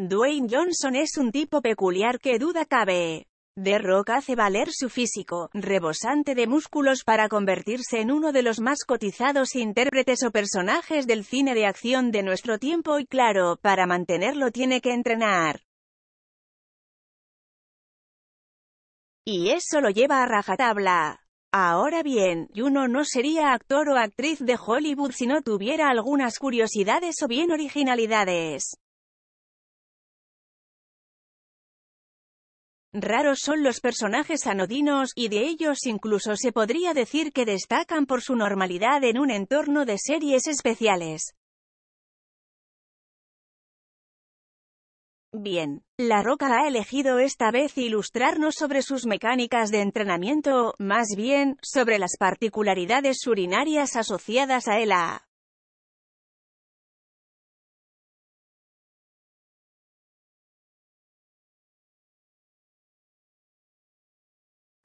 Dwayne Johnson es un tipo peculiar que duda cabe. The Rock hace valer su físico, rebosante de músculos para convertirse en uno de los más cotizados intérpretes o personajes del cine de acción de nuestro tiempo y claro, para mantenerlo tiene que entrenar. Y eso lo lleva a rajatabla. Ahora bien, Juno no sería actor o actriz de Hollywood si no tuviera algunas curiosidades o bien originalidades. Raros son los personajes anodinos, y de ellos incluso se podría decir que destacan por su normalidad en un entorno de series especiales. Bien, La Roca ha elegido esta vez ilustrarnos sobre sus mecánicas de entrenamiento, más bien, sobre las particularidades urinarias asociadas a él.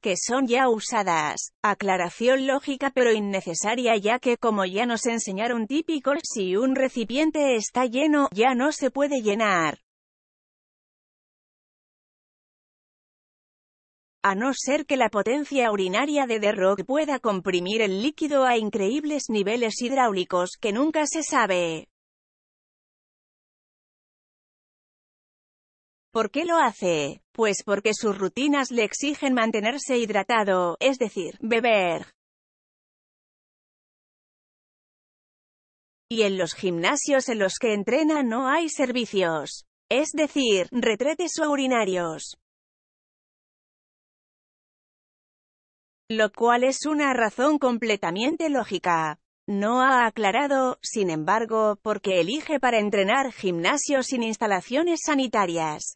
que son ya usadas. Aclaración lógica pero innecesaria ya que como ya nos enseñaron típicos, si un recipiente está lleno, ya no se puede llenar. a no ser que la potencia urinaria de The Rock pueda comprimir el líquido a increíbles niveles hidráulicos que nunca se sabe. ¿Por qué lo hace? Pues porque sus rutinas le exigen mantenerse hidratado, es decir, beber. Y en los gimnasios en los que entrena no hay servicios. Es decir, retretes o urinarios. Lo cual es una razón completamente lógica. No ha aclarado, sin embargo, por qué elige para entrenar gimnasios sin instalaciones sanitarias.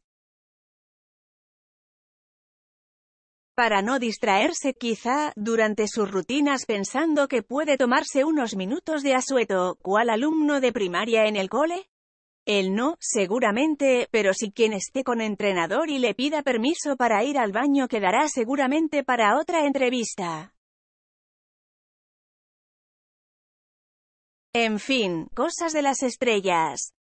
para no distraerse quizá, durante sus rutinas pensando que puede tomarse unos minutos de asueto, ¿cuál alumno de primaria en el cole? Él no, seguramente, pero si quien esté con entrenador y le pida permiso para ir al baño quedará seguramente para otra entrevista. En fin, cosas de las estrellas.